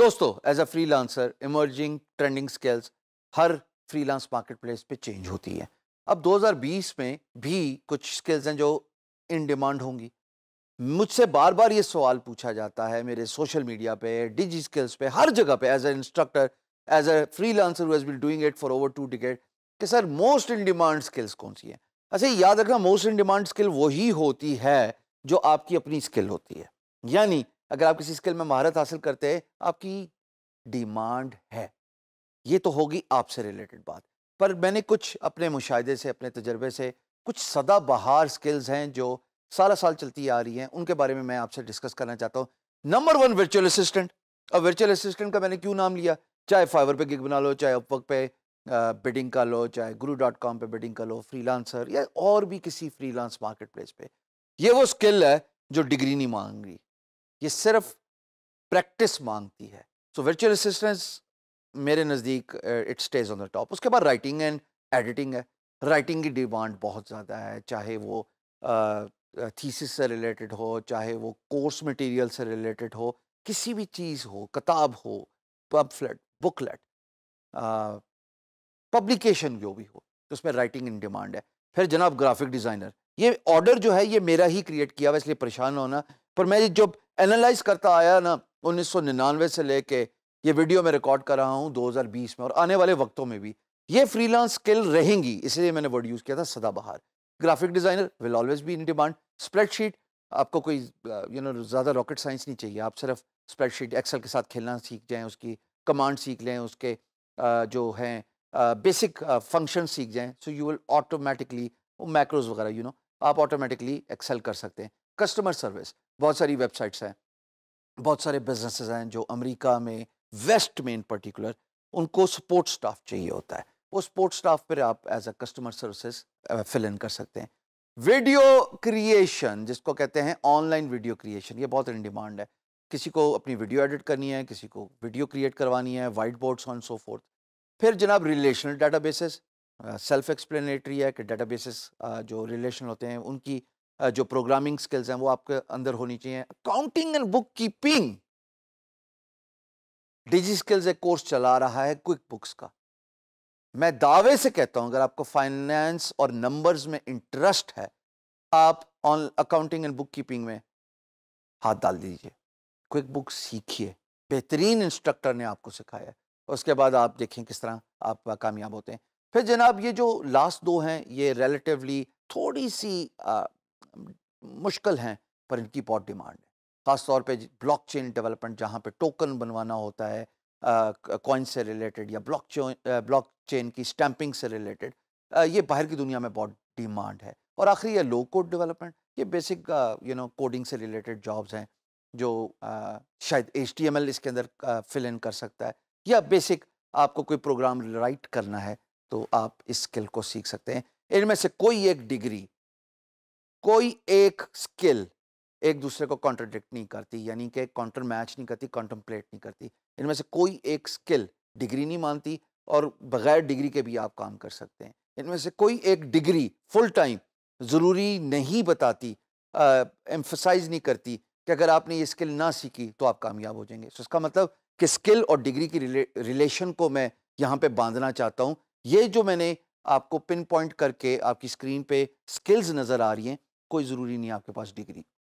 दोस्तों as a freelancer emerging trending skills हर freelance marketplace पे चेंज होती है अब 2020 में भी कुछ स्किल्स हैं जो इन डिमांड होंगी मुझसे बार बार ये सवाल पूछा जाता है मेरे सोशल मीडिया पे डिजी स्किल्स पे हर जगह पे as a instructor as a freelancer who's been doing it for over two decade कि सर मोस्ट इन डिमांड स्किल्स कौन सी है अच्छा याद रखना मोस्ट इन डिमांड स्किल वही होती है जो आपकी अपनी स्किल होती है यानी अगर आप किसी स्किल में महारत हासिल करते हैं आपकी डिमांड है ये तो होगी आपसे रिलेटेड बात पर मैंने कुछ अपने मुशाहदे से अपने तजर्बे से कुछ सदा बहार स्किल्स हैं जो सारा साल चलती आ रही हैं उनके बारे में मैं आपसे डिस्कस करना चाहता हूँ नंबर वन वर्चुअल असिस्टेंट अब वर्चुअल असिस्टेंट का मैंने क्यों नाम लिया चाहे फाइवर पे गिग बना लो चाहे अपवर्क पे बिडिंग का लो चाहे गुरु डॉट कॉम पर बिडिंग का लो फ्रीलांसर या और भी किसी फ्रीलांस मार्केट प्लेस पे ये वो स्किल है जो डिग्री नहीं मांग रही ये सिर्फ प्रैक्टिस मांगती है सो वर्चुअल असिस्टेंस मेरे नज़दीक it stays on the top उसके बाद राइटिंग एंड एडिटिंग है राइटिंग की डिमांड बहुत ज़्यादा है चाहे वो थीसिस से रिलेटेड हो चाहे वो कोर्स मटेरियल से रिलेटेड हो किसी भी चीज़ हो किताब हो पबलेट बुकलेट पब्लिकेशन जो भी हो तो उसमें राइटिंग इन डिमांड है फिर जनाब ग्राफिक डिज़ाइनर ये ऑर्डर जो है ये मेरा ही क्रिएट किया हुआ इसलिए परेशान होना पर मैं जब एनालाइज करता आया ना उन्नीस से लेके ये वीडियो मैं रिकॉर्ड कर रहा हूँ 2020 में और आने वाले वक्तों में भी ये फ्रीलांस स्किल रहेंगी इसलिए मैंने वर्ड यूज़ किया था सदाबहार graphic designer will always be in demand spreadsheet आपको कोई यू नो ज़्यादा रॉकेट साइंस नहीं चाहिए आप सिर्फ स्प्रेडशीट एक्सेल के साथ खेलना सीख जाएँ उसकी कमांड सीख लें उसके जो हैं बेसिक फंक्शन सीख जाएँ so you will automatically macros वगैरह यू नो आप ऑटोमेटिकली एक्सेल कर सकते हैं कस्टमर सर्विस बहुत सारी वेबसाइट्स हैं बहुत सारे बिजनेसेस हैं जो अमेरिका में वेस्ट में इन पर्टिकुलर उनको सपोर्ट स्टाफ चाहिए होता है वो सपोर्ट स्टाफ पर आप as a customer services fill in कर सकते हैं वीडियो क्रिएशन जिसको कहते हैं ऑनलाइन वीडियो क्रिएशन ये बहुत इन डिमांड है किसी को अपनी वीडियो एडिट करनी है किसी को वीडियो क्रिएट करवानी है white boards on so forth फिर जनाब रिलेशनल डाटा सेल्फ एक्सप्लेनेटरी है कि डाटा uh, जो रिलेशन होते हैं उनकी जो प्रोग्रामिंग स्किल्स हैं वो आपके अंदर होनी चाहिए accounting and book keeping DigiSkills एक कोर्स चला रहा है क्विक बुक्स का मैं दावे से कहता हूं अगर आपको फाइनेंस और नंबर्स में इंटरेस्ट है आप on accounting and book keeping में हाथ डाल दीजिए क्विक बुक सीखिए बेहतरीन इंस्ट्रक्टर ने आपको सिखाया उसके बाद आप देखें किस तरह आप कामयाब होते हैं फिर जनाब ये जो लास्ट दो हैं ये रिलेटिवली थोड़ी सी मुश्किल हैं पर इनकी बहुत डिमांड है ख़ास तौर पे ब्लॉकचेन डेवलपमेंट जहाँ पे टोकन बनवाना होता है कॉइन से रिलेटेड या ब्लॉक चेन की स्टैंपिंग से रिलेटेड ये बाहर की दुनिया में बहुत डिमांड है और आखिरी है लो कोड डेवलपमेंट ये बेसिक यू नो कोडिंग से रिलेटेड जॉब्स हैं जो आ, शायद एच इसके अंदर फिल इन कर सकता है या बेसिक आपको कोई प्रोग्राम राइट करना है तो आप इस स्किल को सीख सकते हैं इनमें से कोई एक डिग्री कोई एक स्किल एक दूसरे को कॉन्ट्रडिक्ट नहीं करती यानी कि काउंटर मैच नहीं करती कॉन्टम्पलेट नहीं करती इनमें से कोई एक स्किल डिग्री नहीं मानती और बगैर डिग्री के भी आप काम कर सकते हैं इनमें से कोई एक डिग्री फुल टाइम ज़रूरी नहीं बताती एम्फोसाइज नहीं करती कि अगर आपने ये स्किल ना सीखी तो आप कामयाब हो जाएंगे तो इसका मतलब कि स्किल और डिग्री की रिले, रिलेशन को मैं यहाँ पे बांधना चाहता हूँ ये जो मैंने आपको पिन पॉइंट करके आपकी स्क्रीन पे स्किल्स नज़र आ रही हैं कोई ज़रूरी नहीं आपके पास डिग्री